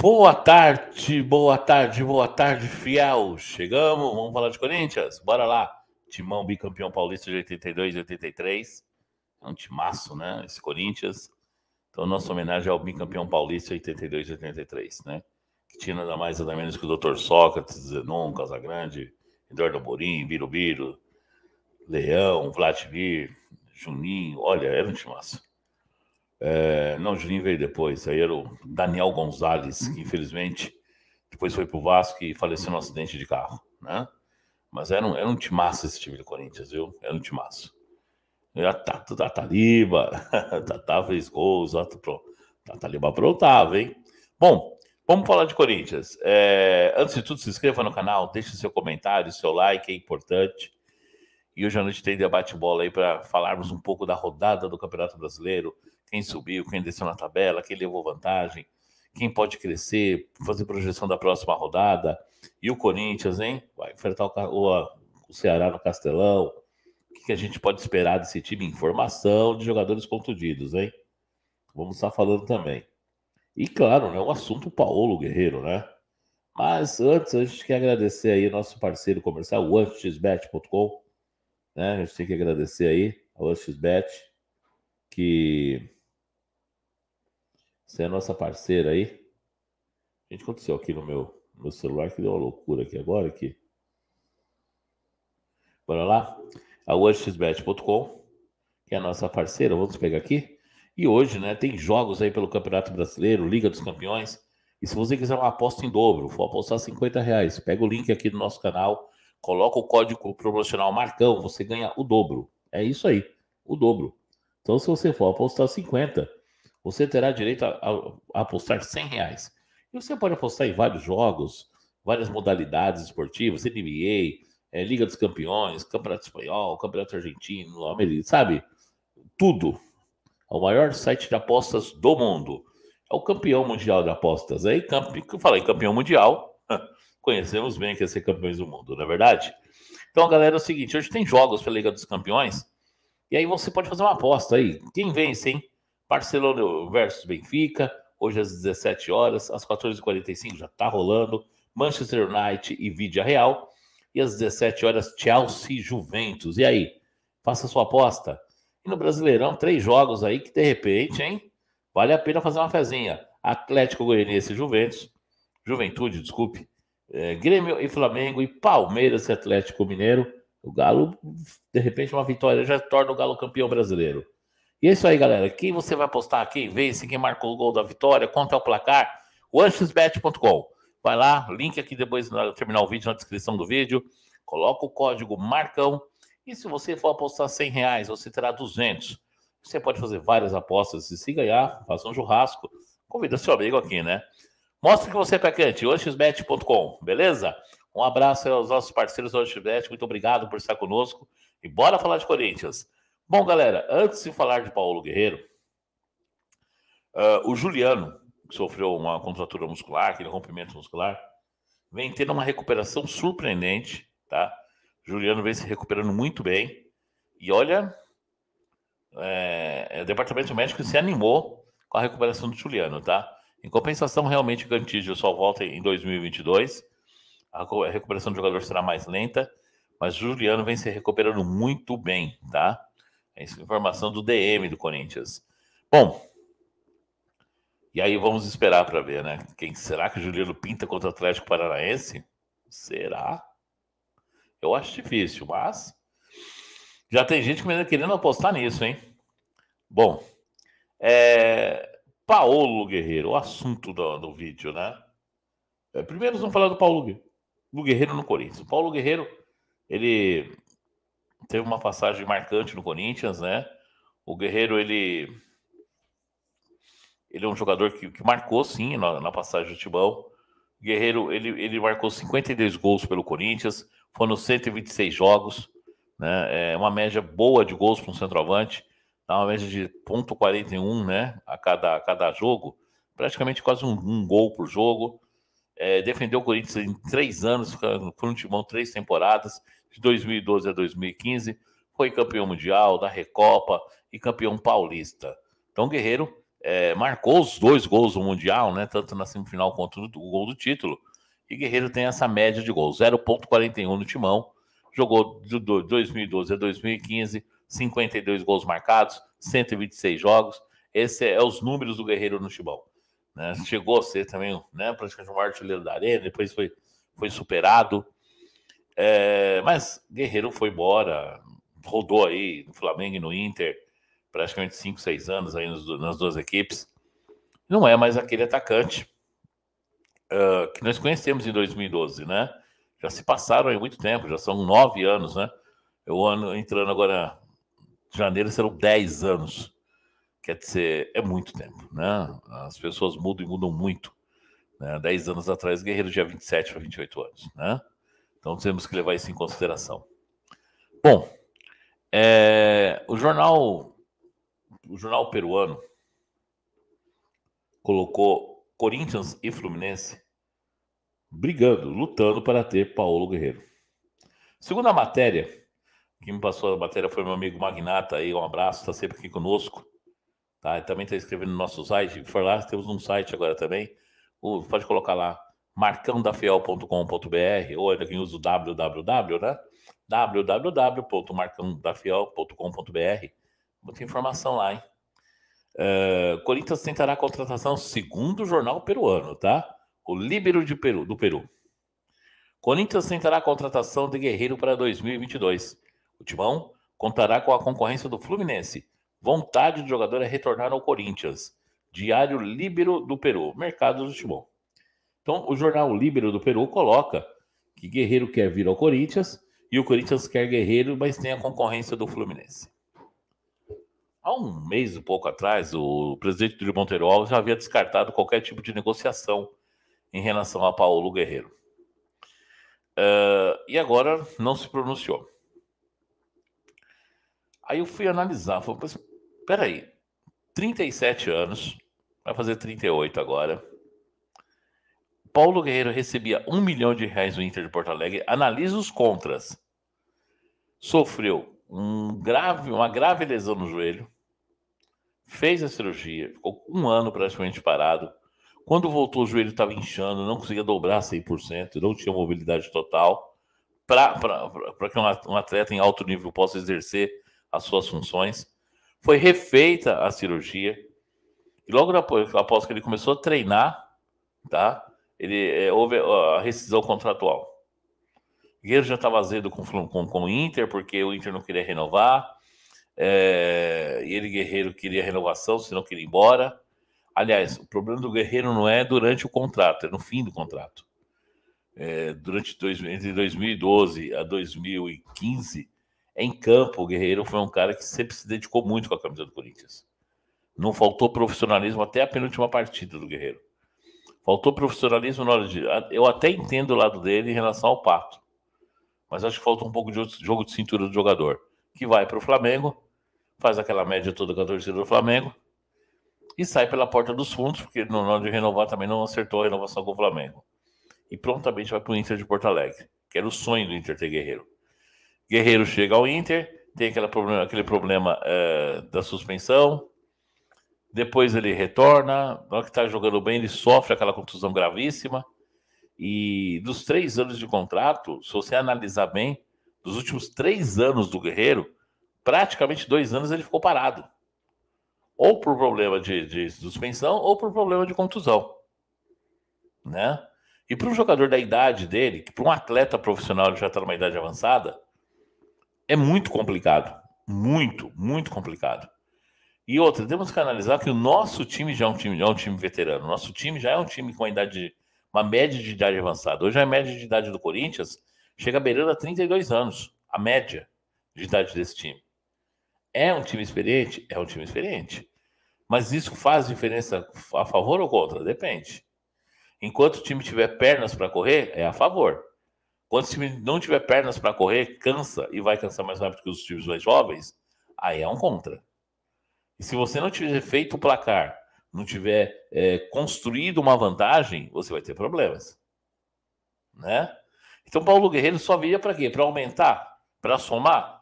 Boa tarde, boa tarde, boa tarde, fiel. Chegamos, vamos falar de Corinthians? Bora lá. Timão bicampeão paulista de 82 e 83. É um timaço, né? Esse Corinthians. Então, nossa homenagem ao bicampeão paulista 82 e 83, né? Que tinha nada mais nada menos que o Dr. Sócrates, Zenon, Casagrande, Eduardo Morim, Birubiru, Leão, Vladimir, Juninho. Olha, era um timaço. É, não, o Juninho veio depois. Aí era o Daniel Gonzalez, que infelizmente depois foi para o Vasco e faleceu num acidente de carro, né? Mas era um, era um timaço esse time do Corinthians, viu? Era um timaço. Era Tato da Taliba, Tatá fez gols, pronto, aprontava, hein? Bom, vamos falar de Corinthians. É, antes de tudo, se inscreva no canal, deixe seu comentário, seu like, é importante. E hoje à noite tem debate bola aí para falarmos um pouco da rodada do Campeonato Brasileiro, quem subiu, quem desceu na tabela, quem levou vantagem, quem pode crescer, fazer projeção da próxima rodada. E o Corinthians, hein? Vai enfrentar o, o Ceará no Castelão. O que, que a gente pode esperar desse time? Informação de jogadores contundidos, hein? Vamos estar falando também. E claro, né, o assunto Paulo Guerreiro, né? Mas antes, a gente quer agradecer aí o nosso parceiro comercial, o anxbet.com. Né? A gente tem que agradecer aí ao anxbet, que você é nossa parceira aí. Gente, aconteceu aqui no meu, meu celular que deu uma loucura aqui agora. Aqui. Bora lá. A WorldXBet.com, que é a nossa parceira, vamos pegar aqui. E hoje, né, tem jogos aí pelo Campeonato Brasileiro, Liga dos Campeões. E se você quiser uma aposta em dobro, for apostar 50 reais, pega o link aqui do nosso canal, coloca o código promocional Marcão, você ganha o dobro. É isso aí, o dobro. Então, se você for apostar 50, você terá direito a, a, a apostar 100 reais. E você pode apostar em vários jogos, várias modalidades esportivas, NBA, é, Liga dos Campeões, Campeonato Espanhol, Campeonato Argentino, América, sabe? Tudo. É o maior site de apostas do mundo. É o campeão mundial de apostas. Aí, camp... eu falei, campeão mundial, conhecemos bem que é ser campeões do mundo, não é verdade? Então, galera, é o seguinte: hoje tem jogos pela Liga dos Campeões. E aí você pode fazer uma aposta aí. Quem vence, hein? Barcelona versus Benfica, hoje às 17 horas, às 14h45 já está rolando. Manchester United e Vidia Real. E às 17 horas, Chelsea Juventus. E aí? Faça sua aposta. E no Brasileirão, três jogos aí que de repente, hein? Vale a pena fazer uma fezinha. Atlético Goianiense e Juventus. Juventude, desculpe. É, Grêmio e Flamengo e Palmeiras e Atlético Mineiro. O Galo, de repente, uma vitória já torna o Galo campeão brasileiro. E é isso aí, galera. Quem você vai apostar? Quem vence? Quem marcou o gol da vitória? Quanto é o placar? OneXBet.com. Vai lá, link aqui depois no terminar o vídeo, na descrição do vídeo. Coloca o código MARCÃO. E se você for apostar 100 reais, você terá 200. Você pode fazer várias apostas. E se ganhar, faça um churrasco. Convida seu amigo aqui, né? Mostra que você é pecante. OneXBet.com, beleza? Um abraço aos nossos parceiros do OneXBet. Muito obrigado por estar conosco. E bora falar de Corinthians. Bom, galera, antes de falar de Paulo Guerreiro, uh, o Juliano, que sofreu uma contratura muscular, aquele rompimento muscular, vem tendo uma recuperação surpreendente, tá? Juliano vem se recuperando muito bem. E olha, eh, é, o departamento médico se animou com a recuperação do Juliano, tá? Em compensação, realmente, o Cantígio só volta em 2022. A recuperação do jogador será mais lenta, mas o Juliano vem se recuperando muito bem, tá? Essa é informação do DM do Corinthians. Bom, e aí vamos esperar para ver, né? Quem será que o Juliano pinta contra o Atlético Paranaense? Será? Eu acho difícil, mas já tem gente querendo apostar nisso, hein? Bom, é... Paulo Guerreiro, o assunto do, do vídeo, né? É, primeiro vamos falar do Paulo Guerreiro, do Guerreiro no Corinthians. O Paulo Guerreiro, ele teve uma passagem marcante no Corinthians, né? O Guerreiro, ele. Ele é um jogador que, que marcou, sim, na, na passagem do Timão. Guerreiro, ele, ele marcou 52 gols pelo Corinthians, foram 126 jogos, né? É uma média boa de gols para um centroavante, dá uma média de .41, né? A cada, a cada jogo, praticamente quase um, um gol por jogo. É, defendeu o Corinthians em três anos, foi no timão três temporadas, de 2012 a 2015, foi campeão mundial da Recopa e campeão paulista. Então, Guerreiro é, marcou os dois gols do Mundial, né? Tanto na semifinal quanto no gol do título. E Guerreiro tem essa média de gols, 0,41 no timão. Jogou de 2012 a 2015, 52 gols marcados, 126 jogos. Esse é, é os números do Guerreiro no timão. Né? Chegou a ser também né, praticamente o maior artilheiro da arena, depois foi, foi superado. É, mas Guerreiro foi embora, rodou aí no Flamengo e no Inter, praticamente 5, 6 anos aí nos, nas duas equipes. Não é mais aquele atacante uh, que nós conhecemos em 2012, né? Já se passaram aí muito tempo, já são 9 anos, né? É o ano entrando agora em janeiro serão 10 anos. Quer dizer, é muito tempo, né? As pessoas mudam e mudam muito. Né? 10 anos atrás, Guerreiro tinha 27 para 28 anos, né? Então temos que levar isso em consideração. Bom, é, o jornal o jornal peruano colocou Corinthians e Fluminense brigando, lutando para ter Paulo Guerreiro. Segundo a matéria, quem me passou a matéria foi meu amigo Magnata aí, um abraço, está sempre aqui conosco. Tá? Ele também está escrevendo no nosso site, for lá, temos um site agora também. pode colocar lá, marcãodafiel.com.br ou ainda quem usa o www, né? www.marcãodafiel.com.br. Muita informação lá, hein? Uh, Corinthians tentará a contratação segundo o jornal peruano, tá? O Líbero de Peru, do Peru. Corinthians tentará a contratação de Guerreiro para 2022. O Timão contará com a concorrência do Fluminense. Vontade do jogador é retornar ao Corinthians. Diário Líbero do Peru. Mercado do Timão. Então, o jornal Líbero do Peru coloca que Guerreiro quer vir ao Corinthians e o Corinthians quer Guerreiro, mas tem a concorrência do Fluminense. Há um mês um pouco atrás, o presidente do Monteiro Alves já havia descartado qualquer tipo de negociação em relação a Paulo Guerreiro. Uh, e agora não se pronunciou. Aí eu fui analisar, falei, peraí, 37 anos, vai fazer 38 agora, Paulo Guerreiro recebia um milhão de reais do Inter de Porto Alegre. Analisa os contras. Sofreu um grave, uma grave lesão no joelho. Fez a cirurgia. Ficou um ano praticamente parado. Quando voltou, o joelho estava inchando. Não conseguia dobrar 100%. Não tinha mobilidade total. Para que um atleta em alto nível possa exercer as suas funções. Foi refeita a cirurgia. E logo após, após que ele começou a treinar, tá? ele, é, houve a rescisão contratual. Guerreiro já estava azedo com, com, com o Inter, porque o Inter não queria renovar. É, ele, Guerreiro, queria renovação, senão queria ir embora. Aliás, o problema do Guerreiro não é durante o contrato, é no fim do contrato. É, durante dois, entre 2012 a 2015, é em campo, o Guerreiro foi um cara que sempre se dedicou muito com a camisa do Corinthians. Não faltou profissionalismo até a penúltima partida do Guerreiro. Faltou profissionalismo na hora de. Eu até entendo o lado dele em relação ao Pato, mas acho que falta um pouco de jogo de cintura do jogador, que vai para o Flamengo, faz aquela média toda com a torcida do Flamengo e sai pela porta dos fundos, porque no nome de renovar também não acertou a renovação com o Flamengo. E prontamente vai para o Inter de Porto Alegre, que era o sonho do Inter ter Guerreiro. Guerreiro chega ao Inter, tem aquele problema, aquele problema é, da suspensão, depois ele retorna, na hora que está jogando bem, ele sofre aquela contusão gravíssima. E dos três anos de contrato, se você analisar bem, dos últimos três anos do Guerreiro, praticamente dois anos ele ficou parado. Ou por problema de, de suspensão, ou por problema de contusão. Né? E para um jogador da idade dele, que para um atleta profissional ele já está numa idade avançada, é muito complicado. Muito, muito complicado. E outra, temos que analisar que o nosso time já é um time, já é um time veterano. O nosso time já é um time com uma idade, uma média de idade avançada. Hoje a média de idade do Corinthians chega beirando a 32 anos, a média de idade desse time. É um time experiente? É um time experiente. Mas isso faz diferença a favor ou contra? Depende. Enquanto o time tiver pernas para correr, é a favor. Quando o time não tiver pernas para correr, cansa e vai cansar mais rápido que os times mais jovens, aí é um contra. E se você não tiver feito o placar, não tiver é, construído uma vantagem, você vai ter problemas. Né? Então, Paulo Guerreiro só via para quê? Para aumentar? Para somar?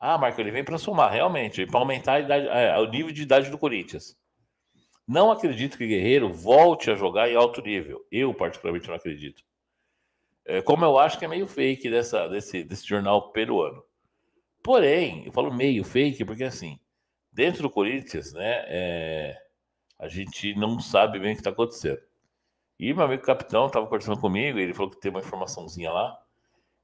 Ah, Marco, ele vem para somar, realmente, para aumentar idade, é, o nível de idade do Corinthians. Não acredito que Guerreiro volte a jogar em alto nível. Eu, particularmente, não acredito. É, como eu acho que é meio fake dessa, desse, desse jornal peruano. Porém, eu falo meio fake porque assim, dentro do Corinthians, né, é, a gente não sabe bem o que está acontecendo. E meu amigo capitão estava conversando comigo, ele falou que tem uma informaçãozinha lá,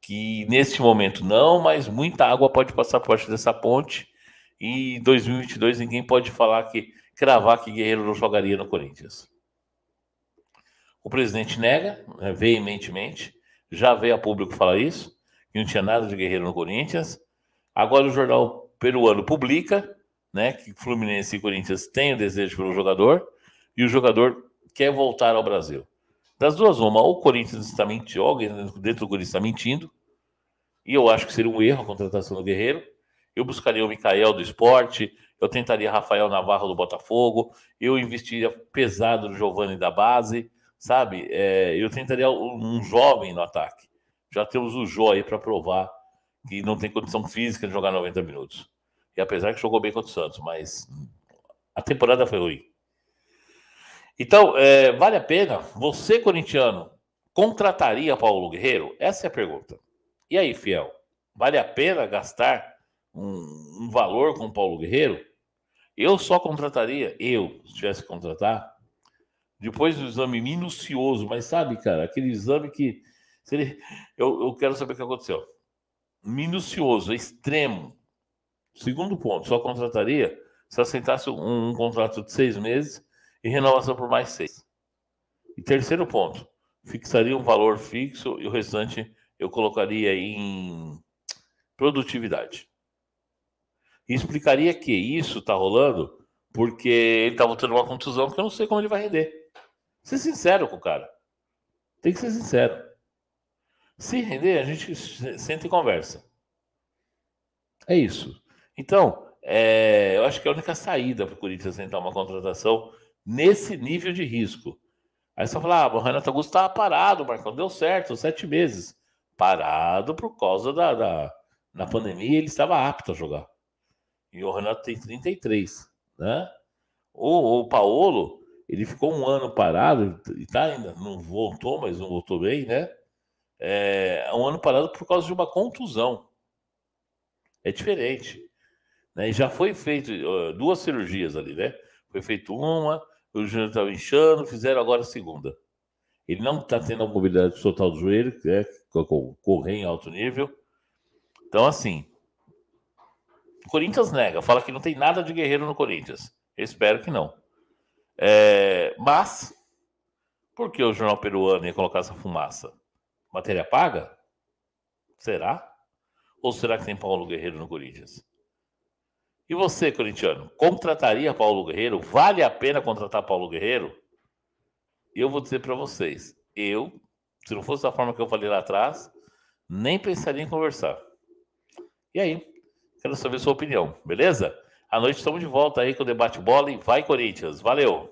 que neste momento não, mas muita água pode passar por baixo dessa ponte, e em 2022 ninguém pode falar que, cravar que Guerreiro não jogaria no Corinthians. O presidente nega, né, veementemente, já veio a público falar isso, que não tinha nada de Guerreiro no Corinthians. Agora o jornal peruano publica né, que Fluminense e Corinthians têm o desejo pelo jogador e o jogador quer voltar ao Brasil. Das duas, uma, ou o Corinthians está mentindo, alguém dentro do Corinthians está mentindo, e eu acho que seria um erro a contratação do Guerreiro. Eu buscaria o Mikael do esporte, eu tentaria Rafael Navarro do Botafogo, eu investiria pesado no Giovanni da base, sabe? É, eu tentaria um jovem no ataque. Já temos o Jô aí para provar que não tem condição física de jogar 90 minutos. E apesar que jogou bem contra o Santos, mas a temporada foi ruim. Então, é, vale a pena? Você, corintiano, contrataria Paulo Guerreiro? Essa é a pergunta. E aí, fiel? Vale a pena gastar um, um valor com Paulo Guerreiro? Eu só contrataria, eu, se tivesse que contratar, depois do exame minucioso, mas sabe, cara, aquele exame que. eu, eu quero saber o que aconteceu. Minucioso, extremo, Segundo ponto, só contrataria se aceitasse um, um contrato de seis meses e renovação por mais seis. E terceiro ponto, fixaria um valor fixo e o restante eu colocaria em produtividade. E explicaria que isso está rolando porque ele está voltando uma contusão que eu não sei como ele vai render. Ser sincero com o cara. Tem que ser sincero. Se render, a gente senta e conversa. É isso. Então, é, eu acho que é a única saída para o Corinthians tentar uma contratação nesse nível de risco. Aí você fala, ah, o Renato Augusto estava parado, Marcão, deu certo, sete meses. Parado por causa da, da na pandemia, ele estava apto a jogar. E o Renato tem 33, né? O, o Paolo, ele ficou um ano parado, e tá ainda, não voltou, mas não voltou bem, né? É, um ano parado por causa de uma contusão. É diferente. Né? E já foi feito uh, duas cirurgias ali, né? Foi feito uma, o joelho estava inchando, fizeram agora a segunda. Ele não está tendo a mobilidade total do joelho, né? correr em alto nível. Então, assim, o Corinthians nega, fala que não tem nada de guerreiro no Corinthians. Eu espero que não. É, mas, por que o jornal peruano ia colocar essa fumaça? Matéria paga? Será? Ou será que tem Paulo Guerreiro no Corinthians? E você, corintiano, contrataria Paulo Guerreiro? Vale a pena contratar Paulo Guerreiro? Eu vou dizer para vocês, eu, se não fosse da forma que eu falei lá atrás, nem pensaria em conversar. E aí? Quero saber sua opinião, beleza? À noite estamos de volta aí com o debate bola e vai Corinthians. Valeu!